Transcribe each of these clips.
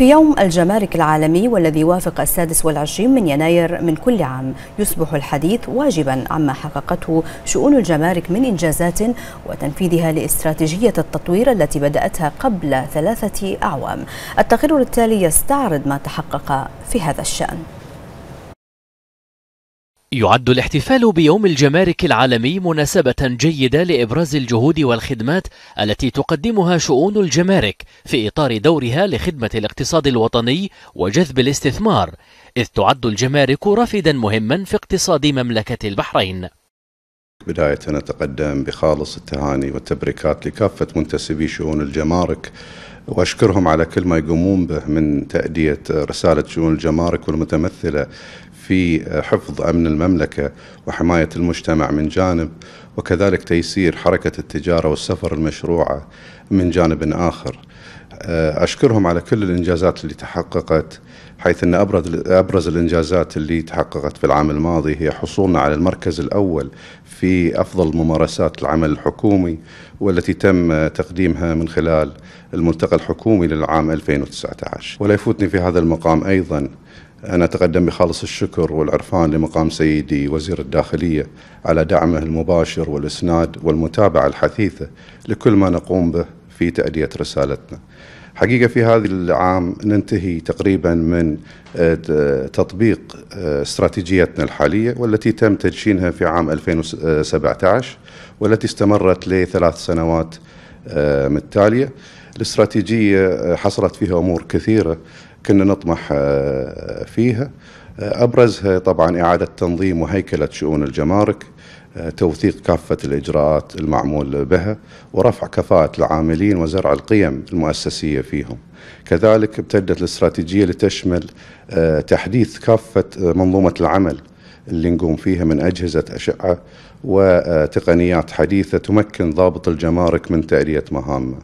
في يوم الجمارك العالمي والذي يوافق السادس والعشرين من يناير من كل عام يصبح الحديث واجبا عما حققته شؤون الجمارك من إنجازات وتنفيذها لاستراتيجية التطوير التي بدأتها قبل ثلاثة أعوام التقرير التالي يستعرض ما تحقق في هذا الشأن يعد الاحتفال بيوم الجمارك العالمي مناسبة جيدة لإبراز الجهود والخدمات التي تقدمها شؤون الجمارك في إطار دورها لخدمة الاقتصاد الوطني وجذب الاستثمار، إذ تعد الجمارك رافدا مهما في اقتصاد مملكة البحرين. بداية أتقدم بخالص التهاني والتبريكات لكافة منتسبي شؤون الجمارك واشكرهم على كل ما يقومون به من تأدية رسالة شؤون الجمارك والمتمثلة في حفظ امن المملكه وحمايه المجتمع من جانب وكذلك تيسير حركه التجاره والسفر المشروعه من جانب اخر. آه، اشكرهم على كل الانجازات اللي تحققت حيث ان ابرز ابرز الانجازات اللي تحققت في العام الماضي هي حصولنا على المركز الاول في افضل ممارسات العمل الحكومي والتي تم تقديمها من خلال الملتقى الحكومي للعام 2019 ولا يفوتني في هذا المقام ايضا أنا أتقدم بخالص الشكر والعرفان لمقام سيدي وزير الداخلية على دعمه المباشر والإسناد والمتابعة الحثيثة لكل ما نقوم به في تأدية رسالتنا. حقيقة في هذا العام ننتهي تقريبا من آه، تطبيق آه، استراتيجيتنا الحالية والتي تم تدشينها في عام 2017 آه، والتي استمرت لثلاث سنوات متتالية الاستراتيجية حصلت فيها أمور كثيرة كنا نطمح آه، فيها آه، ابرزها طبعا اعاده تنظيم وهيكله شؤون الجمارك آه، توثيق كافه الاجراءات المعمول بها ورفع كفاءه العاملين وزرع القيم المؤسسيه فيهم. كذلك ابتدت الاستراتيجيه لتشمل تحديث كافه منظومه العمل اللي نقوم فيها من اجهزه اشعه وتقنيات حديثه تمكن ضابط الجمارك من تاديه مهامه.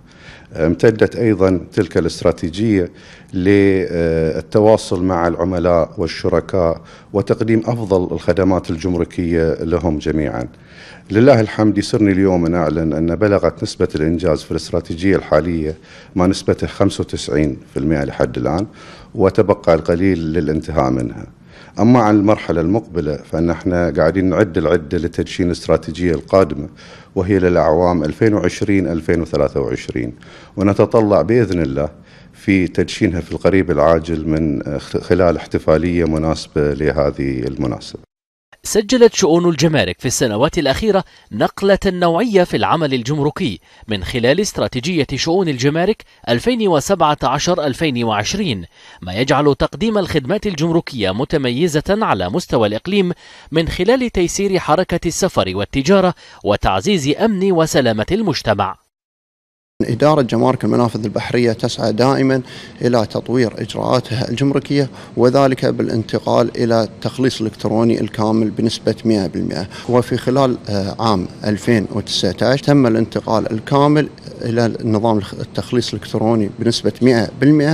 امتدت ايضا تلك الاستراتيجيه للتواصل مع العملاء والشركاء وتقديم افضل الخدمات الجمركيه لهم جميعا. لله الحمد يسرني اليوم ان اعلن ان بلغت نسبه الانجاز في الاستراتيجيه الحاليه ما نسبته 95% لحد الان وتبقى القليل للانتهاء منها. أما عن المرحلة المقبلة فنحن قاعدين نعد العدة لتدشين الاستراتيجية القادمة وهي للأعوام 2020-2023 ونتطلع بإذن الله في تدشينها في القريب العاجل من خلال احتفالية مناسبة لهذه المناسبة سجلت شؤون الجمارك في السنوات الأخيرة نقلة نوعية في العمل الجمركي من خلال استراتيجية شؤون الجمارك 2017-2020 ما يجعل تقديم الخدمات الجمركية متميزة على مستوى الإقليم من خلال تيسير حركة السفر والتجارة وتعزيز أمن وسلامة المجتمع إدارة جمارك المنافذ البحرية تسعى دائما إلى تطوير إجراءاتها الجمركية وذلك بالانتقال إلى التخليص الإلكتروني الكامل بنسبة 100% وفي خلال آه، عام 2019 تم الانتقال الكامل إلى نظام التخليص الإلكتروني بنسبة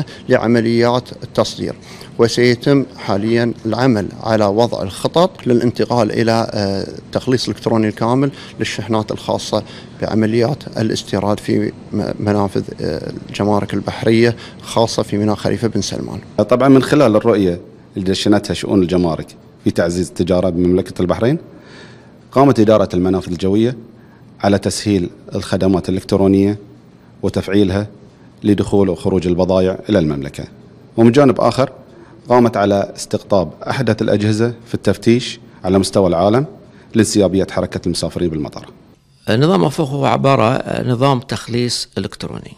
100% لعمليات التصدير وسيتم حاليا العمل على وضع الخطط للانتقال إلى التخليص آه، الإلكتروني الكامل للشحنات الخاصة بعمليات الاستيراد في منافذ آه، الجمارك البحرية خاصة في ميناء خليفة بن سلمان طبعا من خلال الرؤية اللي دشنتها شؤون الجمارك في تعزيز التجارة بمملكة البحرين قامت إدارة المنافذ الجوية على تسهيل الخدمات الإلكترونية وتفعيلها لدخول وخروج البضائع إلى المملكة ومن جانب آخر قامت على استقطاب أحدث الأجهزة في التفتيش على مستوى العالم لانسيابية حركة المسافرين بالمطار نظام أفق هو عبارة نظام تخليص إلكتروني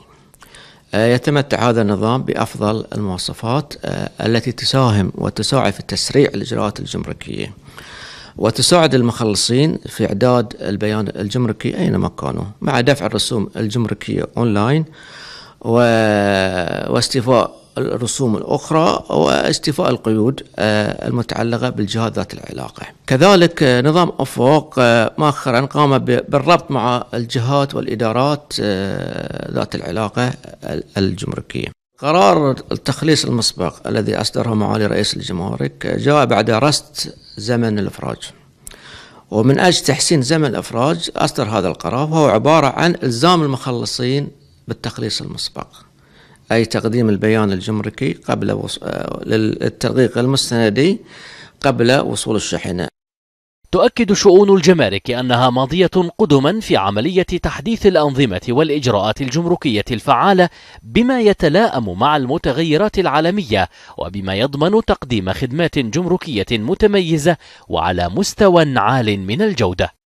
آه، يتمتع هذا النظام بأفضل المواصفات آه، التي تساهم وتساعد في تسريع الإجراءات الجمركية وتساعد المخلصين في إعداد البيان الجمركي أينما كانوا مع دفع الرسوم الجمركية أونلاين و... واستيفاء الرسوم الأخرى واستيفاء القيود آه، المتعلقة بالجهات ذات العلاقة كذلك آه، نظام أفواق آه، مؤخرا قام بالربط مع الجهات والإدارات ذات العلاقة الجمركية قرار التخليص المسبق الذي أصدره معالي رئيس الجمارك جاء بعد رصد زمن الإفراج ومن أجل تحسين زمن الإفراج أصدر هذا القرار وهو عبارة عن إلزام المخلصين بالتخليص المسبق أي تقديم البيان الجمركي قبل وص... آه، للتدقيق المستندي قبل وصول الشاحنة تؤكد شؤون الجمارك أنها ماضية قدما في عملية تحديث الأنظمة والإجراءات الجمركية الفعالة بما يتلائم مع المتغيرات العالمية وبما يضمن تقديم خدمات جمركية متميزة وعلى مستوى عال من الجودة